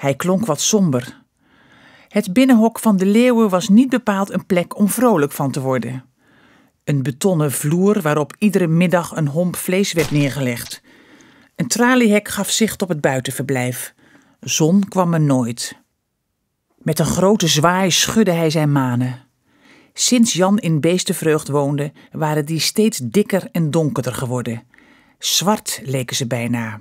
Hij klonk wat somber. Het binnenhok van de leeuwen was niet bepaald een plek om vrolijk van te worden. Een betonnen vloer waarop iedere middag een homp vlees werd neergelegd. Een traliehek gaf zicht op het buitenverblijf. Zon kwam er nooit. Met een grote zwaai schudde hij zijn manen. Sinds Jan in beestenvreugd woonde, waren die steeds dikker en donkerder geworden. Zwart leken ze bijna.